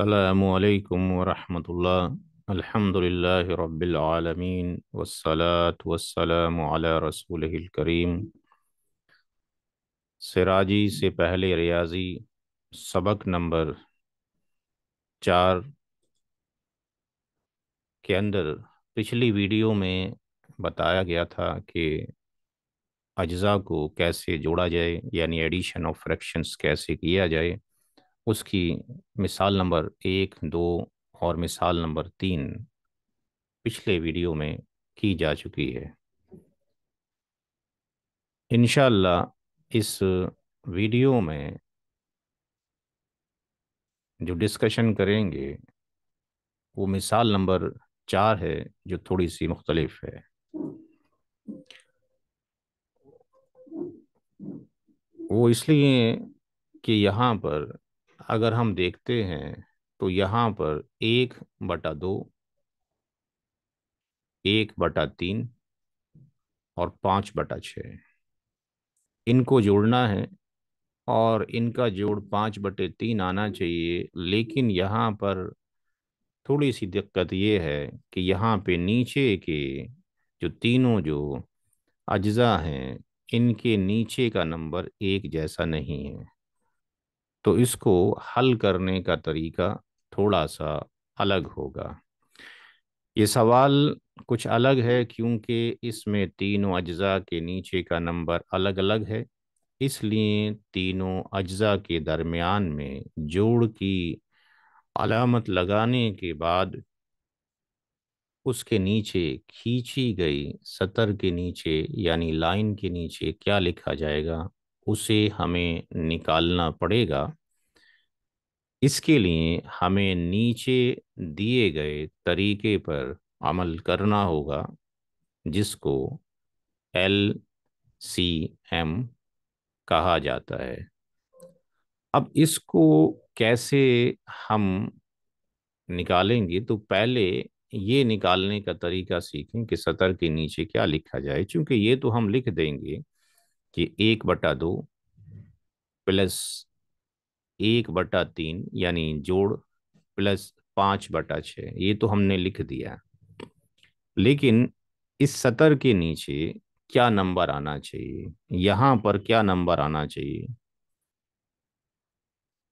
السلام عليكم ورحمة الله الحمد لله رب العالمين والصلاة والسلام على رسوله الكريم सिराजी سے پہلے ریاضی سبق نمبر چار کے اندر پچھلی ویڈیو میں بتایا گیا تھا کہ اجزاء کو کیسے جوڑا جائے یعنی ایڈیشن آف فریکشنز کیسے کیا جائے उसकी मिसाल नंबर एक दो और मिसाल नंबर तीन पिछले वीडियो में की जा चुकी है इन इस वीडियो में जो डिस्कशन करेंगे वो मिसाल नंबर चार है जो थोड़ी सी मुख्तलिफ है वो इसलिए कि यहाँ पर अगर हम देखते हैं तो यहाँ पर एक बटा दो एक बटा तीन और पाँच बटा छ इनको जोड़ना है और इनका जोड़ पाँच बटे तीन आना चाहिए लेकिन यहाँ पर थोड़ी सी दिक्कत ये है कि यहाँ पे नीचे के जो तीनों जो अज्जा हैं इनके नीचे का नंबर एक जैसा नहीं है तो इसको हल करने का तरीका थोड़ा सा अलग होगा ये सवाल कुछ अलग है क्योंकि इसमें तीनों अज्जा के नीचे का नंबर अलग अलग है इसलिए तीनों अज्जा के दरमियान में जोड़ की अलामत लगाने के बाद उसके नीचे खींची गई सतर के नीचे यानी लाइन के नीचे क्या लिखा जाएगा उसे हमें निकालना पड़ेगा इसके लिए हमें नीचे दिए गए तरीके पर अमल करना होगा जिसको एल सी एम कहा जाता है अब इसको कैसे हम निकालेंगे तो पहले ये निकालने का तरीका सीखें कि सतर के नीचे क्या लिखा जाए क्योंकि ये तो हम लिख देंगे कि एक बटा दो प्लस एक बटा तीन यानी जोड़ प्लस पाँच बटा छः ये तो हमने लिख दिया लेकिन इस सतर के नीचे क्या नंबर आना चाहिए यहाँ पर क्या नंबर आना चाहिए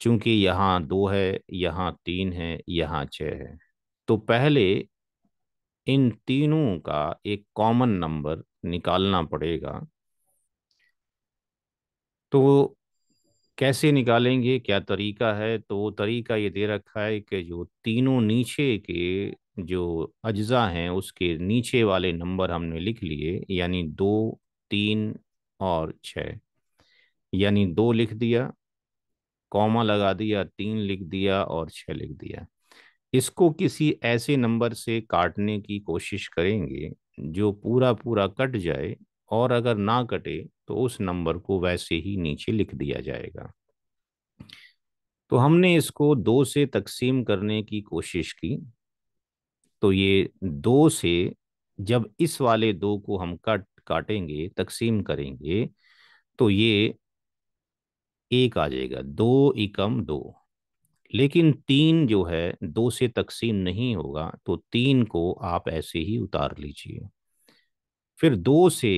चूंकि यहाँ दो है यहाँ तीन है यहाँ छ है तो पहले इन तीनों का एक कॉमन नंबर निकालना पड़ेगा तो कैसे निकालेंगे क्या तरीका है तो वो तरीका ये दे रखा है कि जो तीनों नीचे के जो अज्जा हैं उसके नीचे वाले नंबर हमने लिख लिए यानी दो तीन और छः यानी दो लिख दिया कॉमा लगा दिया तीन लिख दिया और छः लिख दिया इसको किसी ऐसे नंबर से काटने की कोशिश करेंगे जो पूरा पूरा कट जाए और अगर ना कटे तो उस नंबर को वैसे ही नीचे लिख दिया जाएगा तो हमने इसको दो से तकसीम करने की कोशिश की तो ये दो से जब इस वाले दो को हम कट काटेंगे तकसीम करेंगे तो ये एक आ जाएगा दो एकम दो लेकिन तीन जो है दो से तकसीम नहीं होगा तो तीन को आप ऐसे ही उतार लीजिए फिर दो से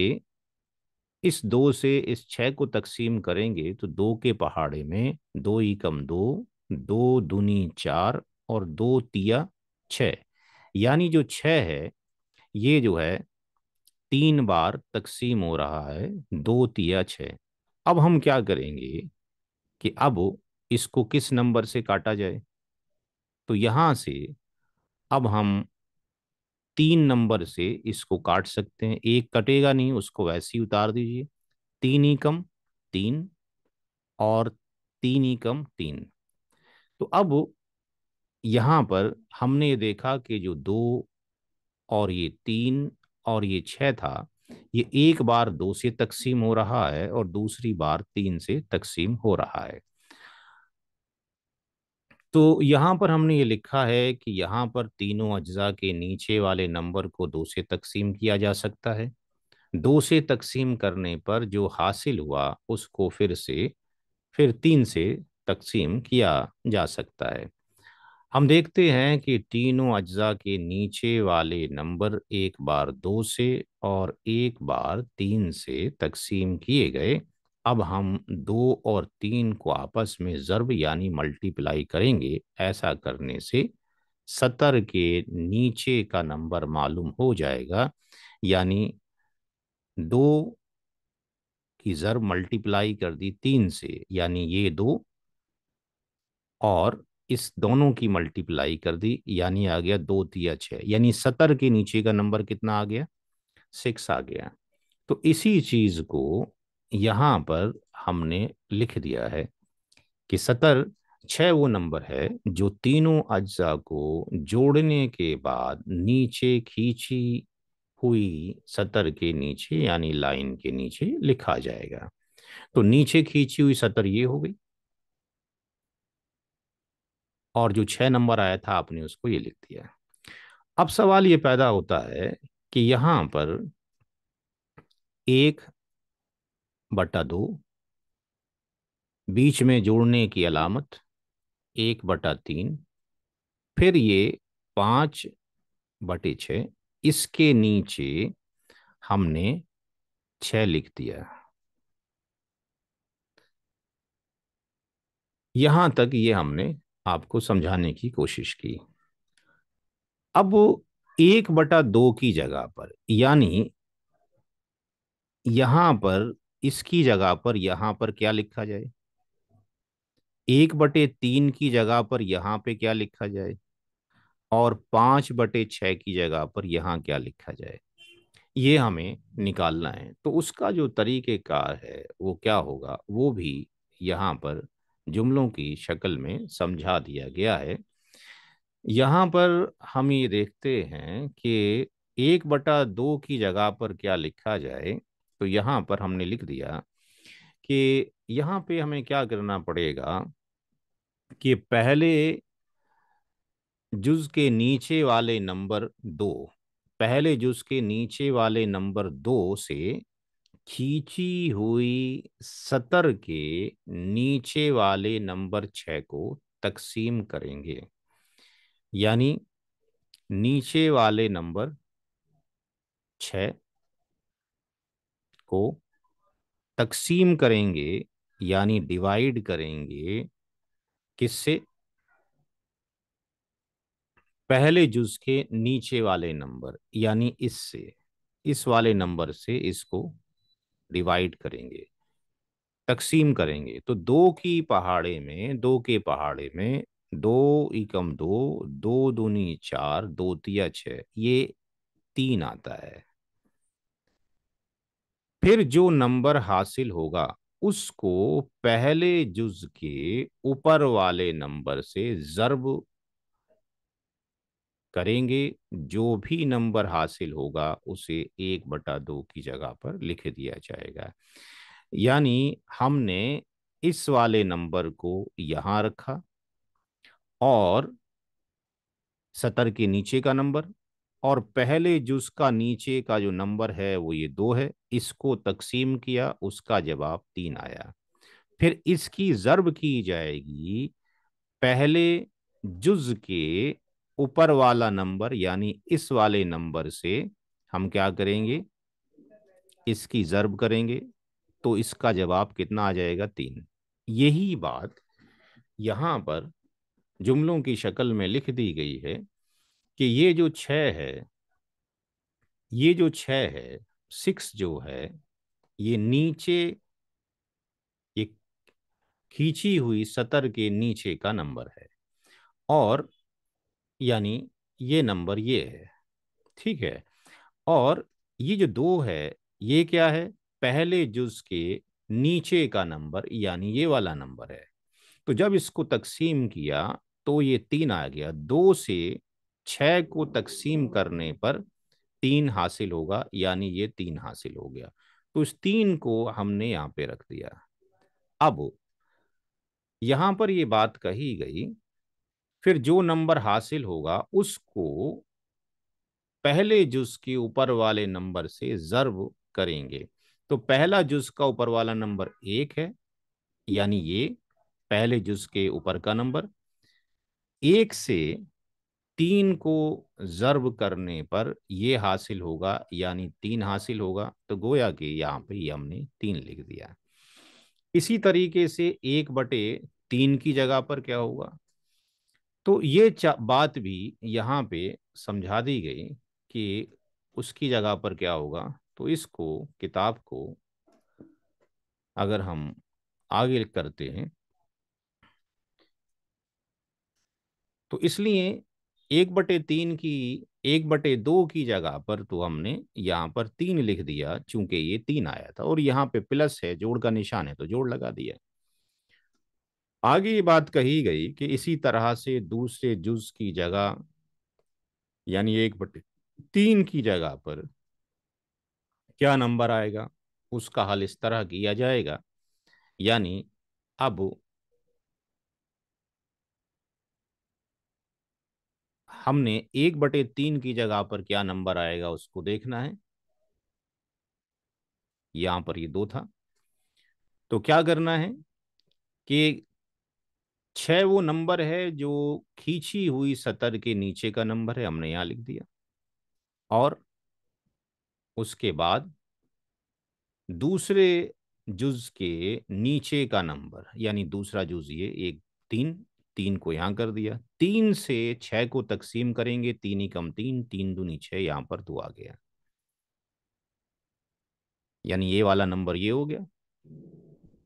इस दो से इस छः को तकसीम करेंगे तो दो के पहाड़े में दो ही कम दो दो दूनी चार और दो तिया छ यानी जो छः है ये जो है तीन बार तकसीम हो रहा है दो तिया छः अब हम क्या करेंगे कि अब इसको किस नंबर से काटा जाए तो यहाँ से अब हम तीन नंबर से इसको काट सकते हैं एक कटेगा नहीं उसको वैसे ही उतार दीजिए तीन ही कम तीन और तीन ही कम तीन तो अब यहाँ पर हमने ये देखा कि जो दो और ये तीन और ये छः था ये एक बार दो से तकसीम हो रहा है और दूसरी बार तीन से तकसीम हो रहा है तो यहाँ पर हमने ये लिखा है कि यहाँ पर तीनों अज्जा के नीचे वाले नंबर को दो से तकसीम किया जा सकता है दो से तकसीम करने पर जो हासिल हुआ उसको फिर से फिर तीन से तकसीम किया जा सकता है हम देखते हैं कि तीनों अज्जा के नीचे वाले नंबर एक बार दो से और एक बार तीन से तकसीम किए गए अब हम दो और तीन को आपस में ज़र्ब यानी मल्टीप्लाई करेंगे ऐसा करने से सतर के नीचे का नंबर मालूम हो जाएगा यानी दो की ज़र्ब मल्टीप्लाई कर दी तीन से यानी ये दो और इस दोनों की मल्टीप्लाई कर दी यानी आ गया दो तिया छः यानी सतर के नीचे का नंबर कितना आ गया सिक्स आ गया तो इसी चीज़ को यहाँ पर हमने लिख दिया है कि सतर छः वो नंबर है जो तीनों अज्जा को जोड़ने के बाद नीचे खींची हुई सतर के नीचे यानी लाइन के नीचे लिखा जाएगा तो नीचे खींची हुई सतर ये हो गई और जो छः नंबर आया था आपने उसको ये लिख दिया अब सवाल ये पैदा होता है कि यहाँ पर एक बटा दो बीच में जोड़ने की अलामत एक बटा तीन फिर ये पाँच बटे छ इसके नीचे हमने छ लिख दिया यहां तक ये हमने आपको समझाने की कोशिश की अब एक बटा दो की जगह पर यानी यहां पर इसकी जगह पर यहां पर क्या लिखा जाए एक बटे तीन की जगह पर यहां पे क्या लिखा जाए और पांच बटे छह की जगह पर यहां क्या लिखा जाए ये हमें निकालना है तो उसका जो तरीक़ेकार है वो क्या होगा वो भी यहां पर जुमलों की शक्ल में समझा दिया गया है यहां पर हम ये देखते हैं कि एक बटा दो की जगह पर क्या लिखा जाए तो यहाँ पर हमने लिख दिया कि यहाँ पे हमें क्या करना पड़ेगा कि पहले जुज के नीचे वाले नंबर दो पहले जुज के नीचे वाले नंबर दो से खींची हुई सतर के नीचे वाले नंबर छः को तकसीम करेंगे यानी नीचे वाले नंबर छः को तकसीम करेंगे यानी डिवाइड करेंगे किससे पहले जुज के नीचे वाले नंबर यानी इससे इस वाले नंबर से इसको डिवाइड करेंगे तकसीम करेंगे तो दो की पहाड़े में दो के पहाड़े में दो एकम दो दो दूनी चार दो तिया छ ये तीन आता है फिर जो नंबर हासिल होगा उसको पहले जुज के ऊपर वाले नंबर से जरब करेंगे जो भी नंबर हासिल होगा उसे एक बटा दो की जगह पर लिख दिया जाएगा यानी हमने इस वाले नंबर को यहां रखा और सतर के नीचे का नंबर और पहले जुज का नीचे का जो नंबर है वो ये दो है इसको तकसीम किया उसका जवाब तीन आया फिर इसकी ज़रब की जाएगी पहले जुज के ऊपर वाला नंबर यानी इस वाले नंबर से हम क्या करेंगे इसकी ज़रब करेंगे तो इसका जवाब कितना आ जाएगा तीन यही बात यहाँ पर जुमलों की शक्ल में लिख दी गई है कि ये जो छः है ये जो छः है सिक्स जो है ये नीचे ये खींची हुई सतर के नीचे का नंबर है और यानी ये नंबर ये है ठीक है और ये जो दो है ये क्या है पहले जुज के नीचे का नंबर यानी ये वाला नंबर है तो जब इसको तकसीम किया तो ये तीन आ गया दो से छः को तकसीम करने पर तीन हासिल होगा यानी ये तीन हासिल हो गया तो इस तीन को हमने यहाँ पे रख दिया अब यहाँ पर ये बात कही गई फिर जो नंबर हासिल होगा उसको पहले जुज के ऊपर वाले नंबर से जर्व करेंगे तो पहला जुज का ऊपर वाला नंबर एक है यानी ये पहले जुज के ऊपर का नंबर एक से तीन को जर्ब करने पर ये हासिल होगा यानी तीन हासिल होगा तो गोया कि यहाँ पे ये हमने तीन लिख दिया इसी तरीके से एक बटे तीन की जगह पर क्या होगा तो ये बात भी यहाँ पे समझा दी गई कि उसकी जगह पर क्या होगा तो इसको किताब को अगर हम आगे करते हैं तो इसलिए एक बटे तीन की एक बटे दो की जगह पर तो हमने यहाँ पर तीन लिख दिया चूंकि ये तीन आया था और यहाँ पे प्लस है जोड़ का निशान है तो जोड़ लगा दिया आगे ये बात कही गई कि इसी तरह से दूसरे जुज की जगह यानी एक बटे तीन की जगह पर क्या नंबर आएगा उसका हल इस तरह किया जाएगा यानी अब हमने एक बटे तीन की जगह पर क्या नंबर आएगा उसको देखना है यहां पर ये दो था तो क्या करना है कि छः वो नंबर है जो खींची हुई सतर के नीचे का नंबर है हमने यहां लिख दिया और उसके बाद दूसरे जुज के नीचे का नंबर यानी दूसरा जुज ये एक तीन तीन को यहाँ कर दिया तीन से छः को तकसीम करेंगे तीन ही कम तीन तीन दूनी छः यहाँ पर दो आ गया यानी ये वाला नंबर ये हो गया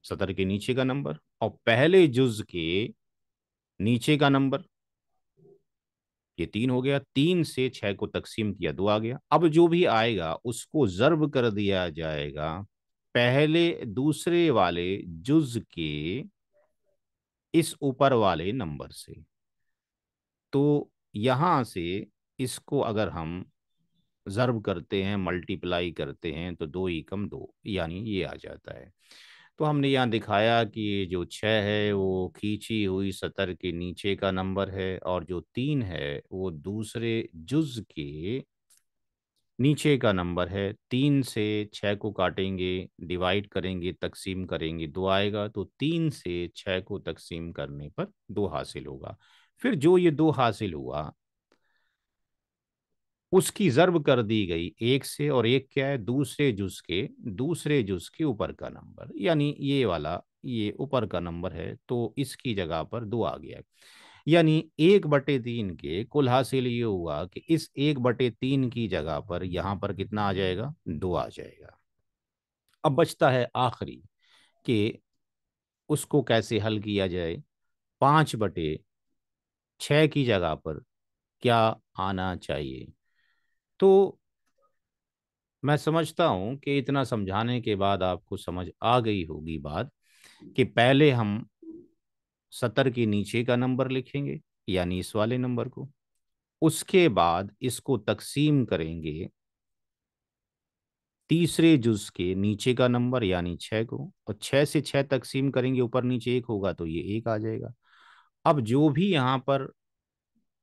सतर के नीचे का नंबर और पहले जुज के नीचे का नंबर ये तीन हो गया तीन से छह को तकसीम किया दो आ गया अब जो भी आएगा उसको जर्ब कर दिया जाएगा पहले दूसरे वाले जुज के इस ऊपर वाले नंबर से तो यहाँ से इसको अगर हम जर्व करते हैं मल्टीप्लाई करते हैं तो दो एकम दो यानी ये आ जाता है तो हमने यहाँ दिखाया कि ये जो छः है वो खींची हुई सतर के नीचे का नंबर है और जो तीन है वो दूसरे जुज के नीचे का नंबर है तीन से छः को काटेंगे डिवाइड करेंगे तकसीम करेंगे दो आएगा तो तीन से छः को तकसीम करने पर दो हासिल होगा फिर जो ये दो हासिल हुआ उसकी ज़रब कर दी गई एक से और एक क्या है दूसरे जुज के दूसरे जुज के ऊपर का नंबर यानी ये वाला ये ऊपर का नंबर है तो इसकी जगह पर दो आ गया है यानी एक बटे तीन के कुल हासिल ये हुआ कि इस एक बटे तीन की जगह पर यहाँ पर कितना आ जाएगा दो आ जाएगा अब बचता है आखिरी कि उसको कैसे हल किया जाए पाँच बटे छ की जगह पर क्या आना चाहिए तो मैं समझता हूँ कि इतना समझाने के बाद आपको समझ आ गई होगी बात कि पहले हम सतर के नीचे का नंबर लिखेंगे यानी इस वाले नंबर को उसके बाद इसको तकसीम करेंगे तीसरे जुज के नीचे का नंबर यानी छः को और छः से छः तकसीम करेंगे ऊपर नीचे एक होगा तो ये एक आ जाएगा अब जो भी यहाँ पर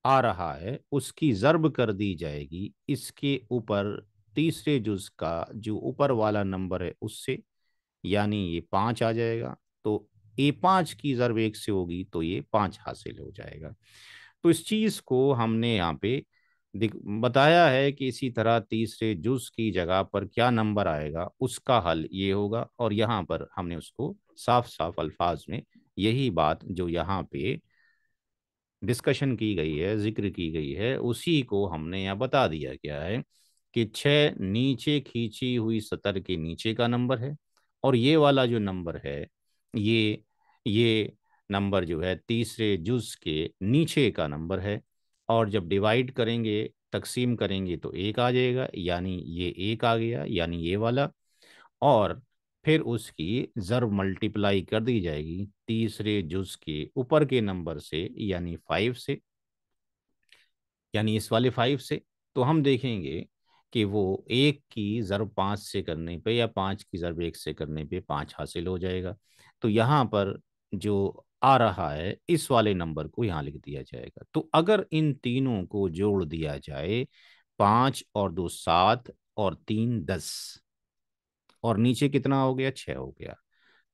आ रहा है उसकी ज़रब कर दी जाएगी इसके ऊपर तीसरे जुज का जो ऊपर वाला नंबर है उससे यानी ये पाँच आ जाएगा तो ए पाँच की ज़रब एक से होगी तो ये पाँच हासिल हो जाएगा तो इस चीज़ को हमने यहाँ पे बताया है कि इसी तरह तीसरे जुज की जगह पर क्या नंबर आएगा उसका हल ये होगा और यहाँ पर हमने उसको साफ साफ अल्फाज में यही बात जो यहाँ पे डिस्कशन की गई है जिक्र की गई है उसी को हमने यहाँ बता दिया गया है कि छः नीचे खींची हुई सतर के नीचे का नंबर है और ये वाला जो नंबर है ये ये नंबर जो है तीसरे जुज के नीचे का नंबर है और जब डिवाइड करेंगे तकसीम करेंगे तो एक आ जाएगा यानी ये एक आ गया यानी ये वाला और फिर उसकी ज़रब मल्टीप्लाई कर दी जाएगी तीसरे जुज के ऊपर के नंबर से यानी फाइव से यानी इस वाले फाइव से तो हम देखेंगे कि वो एक की ज़रब पाँच से करने पे या पाँच की ज़रब एक से करने पे पाँच हासिल हो जाएगा तो यहाँ पर जो आ रहा है इस वाले नंबर को यहाँ लिख दिया जाएगा तो अगर इन तीनों को जोड़ दिया जाए पाँच और दो सात और तीन दस और नीचे कितना हो गया छः हो गया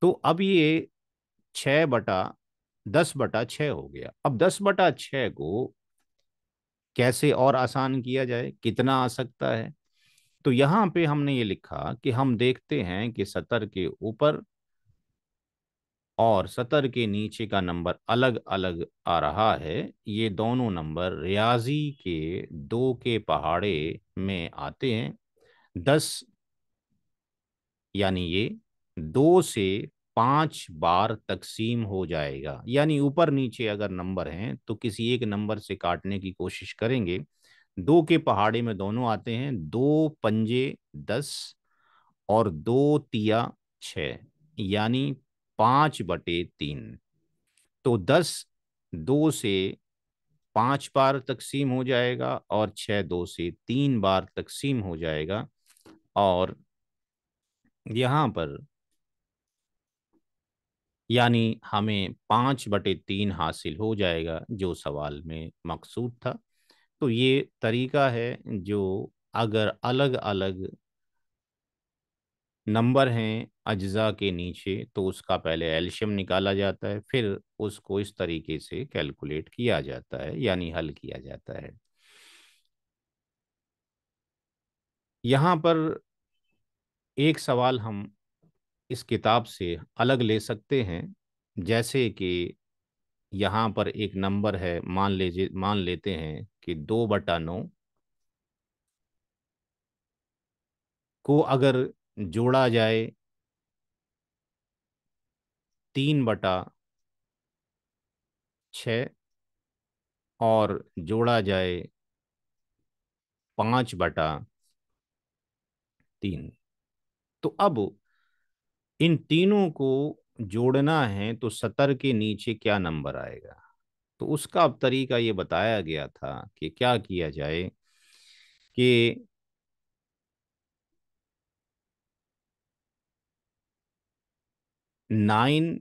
तो अब ये छः बटा दस बटा छः हो गया अब दस बटा छः को कैसे और आसान किया जाए कितना आ सकता है तो यहाँ पे हमने ये लिखा कि हम देखते हैं कि सतर के ऊपर और सतर के नीचे का नंबर अलग अलग आ रहा है ये दोनों नंबर रियाजी के दो के पहाड़े में आते हैं दस यानी ये दो से पाँच बार तकसीम हो जाएगा यानी ऊपर नीचे अगर नंबर हैं तो किसी एक नंबर से काटने की कोशिश करेंगे दो के पहाड़े में दोनों आते हैं दो पंजे दस और दो तिया छ यानी पाँच बटे तीन तो दस दो से पाँच बार तकसीम हो जाएगा और छः दो से तीन बार तकसीम हो जाएगा और यहाँ पर यानी हमें पाँच बटे तीन हासिल हो जाएगा जो सवाल में मकसूद था तो ये तरीका है जो अगर अलग अलग नंबर हैं अज्जा के नीचे तो उसका पहले एल्शियम निकाला जाता है फिर उसको इस तरीके से कैलकुलेट किया जाता है यानी हल किया जाता है यहाँ पर एक सवाल हम इस किताब से अलग ले सकते हैं जैसे कि यहाँ पर एक नंबर है मान लीजिए मान लेते हैं कि दो बटा नौ को अगर जोड़ा जाए तीन बटा छ और जोड़ा जाए पांच बटा तीन तो अब इन तीनों को जोड़ना है तो सतर के नीचे क्या नंबर आएगा तो उसका अब तरीका ये बताया गया था कि क्या किया जाए कि नाइन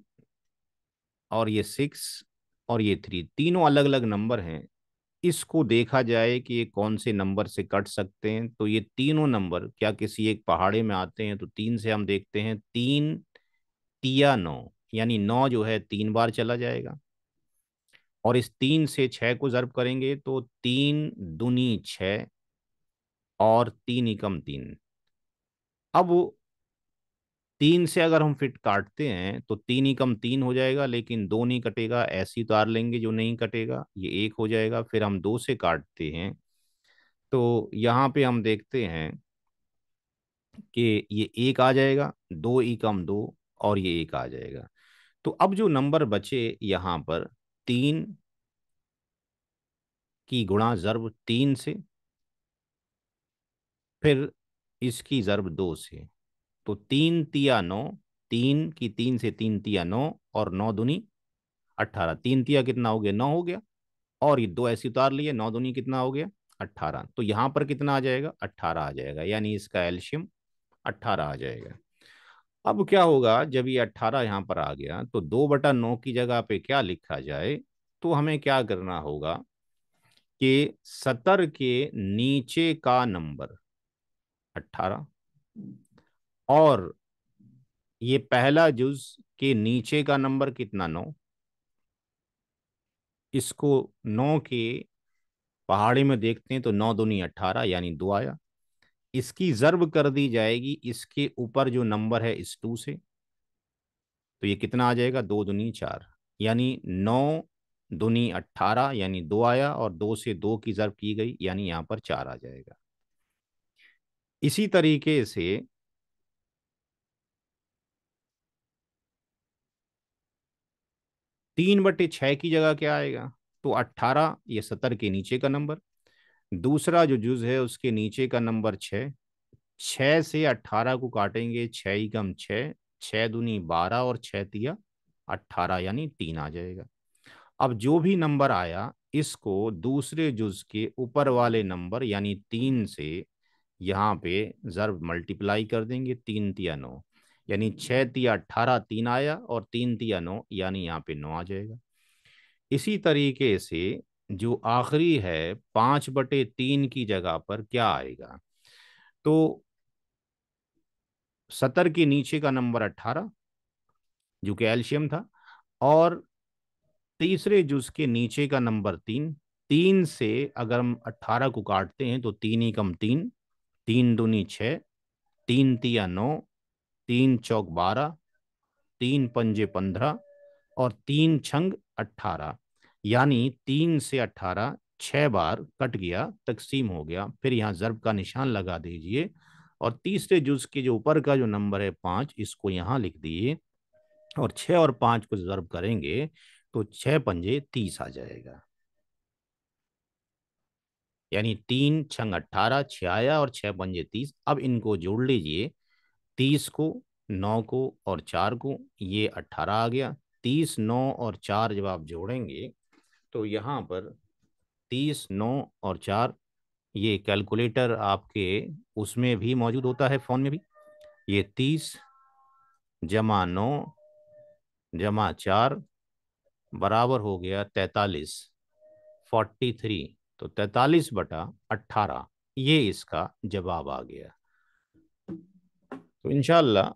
और ये सिक्स और ये थ्री तीनों अलग अलग नंबर हैं इसको देखा जाए कि ये कौन से नंबर से कट सकते हैं तो ये तीनों नंबर क्या किसी एक पहाड़े में आते हैं तो तीन से हम देखते हैं तीन तिया नौ यानी नौ जो है तीन बार चला जाएगा और इस तीन से छः को जर्ब करेंगे तो तीन दुनी छ और तीन एकम तीन अब तीन से अगर हम फिट काटते हैं तो तीन ही कम तीन हो जाएगा लेकिन दो नहीं कटेगा ऐसी उतार लेंगे जो नहीं कटेगा ये एक हो जाएगा फिर हम दो से काटते हैं तो यहाँ पे हम देखते हैं कि ये एक आ जाएगा दो ई कम दो और ये एक आ जाएगा तो अब जो नंबर बचे यहाँ पर तीन की गुणा जर्ब तीन से फिर इसकी जर्ब दो से तो तीन तिया नौ तीन की तीन से तीन तिया नौ और नौ दुनी अट्ठारह तीन तिया कितना हो गया नौ हो गया और ये दो ऐसी उतार लिए नौ दुनी कितना हो गया अट्ठारह तो यहाँ पर कितना आ जाएगा अट्ठारह आ जाएगा यानी इसका एल्शियम अट्ठारह आ जाएगा अब क्या होगा जब ये अट्ठारह यहाँ पर आ गया तो दो बटा नौ की जगह पे क्या लिखा जाए तो हमें क्या करना होगा कि सतर के नीचे का नंबर अट्ठारह और ये पहला जुज के नीचे का नंबर कितना नौ इसको नौ के पहाड़ी में देखते हैं तो नौ दुनी अट्ठारह यानी दो आया इसकी जर्ब कर दी जाएगी इसके ऊपर जो नंबर है इस टू से तो ये कितना आ जाएगा दो दुनी चार यानी नौ दुनी अट्ठारह यानी दो आया और दो से दो की जर्ब की गई यानी यहाँ पर चार आ जाएगा इसी तरीके से तीन बटे छः की जगह क्या आएगा तो अट्ठारह ये सत्तर के नीचे का नंबर दूसरा जो जुज है उसके नीचे का नंबर छः छः से अट्ठारह को काटेंगे छः ही कम छः छः दूनी बारह और छः तिया अट्ठारह यानी तीन आ जाएगा अब जो भी नंबर आया इसको दूसरे जुज के ऊपर वाले नंबर यानी तीन से यहाँ पे ज़र्ब मल्टीप्लाई कर देंगे तीन तिया नौ यानी छः तिया अट्ठारह तीन आया और तीन तिया नौ यानी यहाँ पे नौ आ जाएगा इसी तरीके से जो आखिरी है पाँच बटे तीन की जगह पर क्या आएगा तो सत्तर के नीचे का नंबर अट्ठारह जो कि एल्शियम था और तीसरे जूस के नीचे का नंबर तीन तीन से अगर हम अट्ठारह को काटते हैं तो तीन ही कम तीन तीन दूनी छः तीन तिया नौ तीन चौक बारह तीन पंजे पंद्रह और तीन छंग अट्ठारह यानी तीन से अट्ठारह छः बार कट गया तकसीम हो गया फिर यहाँ ज़रब का निशान लगा दीजिए और तीसरे जुज के जो ऊपर का जो नंबर है पाँच इसको यहाँ लिख दिए और छः और पाँच को ज़रब करेंगे तो छः पंजे तीस आ जाएगा यानी तीन छंग अट्ठारह छ आया और छः पंजे तीस अब इनको जोड़ लीजिए तीस को नौ को और चार को ये अट्ठारह आ गया तीस नौ और चार जब आप जोड़ेंगे तो यहाँ पर तीस नौ और चार ये कैलकुलेटर आपके उसमें भी मौजूद होता है फ़ोन में भी ये तीस जमा नौ जमा चार बराबर हो गया तैतालीस फोर्टी थ्री तो तैतालीस बटा अट्ठारह ये इसका जवाब आ गया तो इन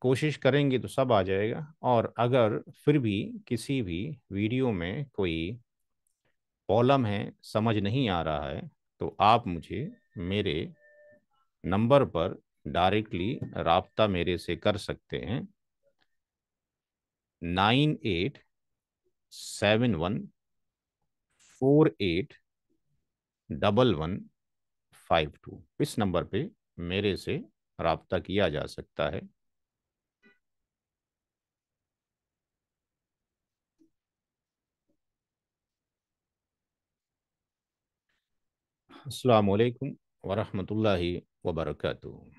कोशिश करेंगे तो सब आ जाएगा और अगर फिर भी किसी भी वीडियो में कोई प्रॉब्लम है समझ नहीं आ रहा है तो आप मुझे मेरे नंबर पर डायरेक्टली रबता मेरे से कर सकते हैं nine eight seven one four eight double one five two इस नंबर पे मेरे से रबता किया जा सकता है अल्लाम वालेकुम वरहमतुल्लाहि वबरकatuh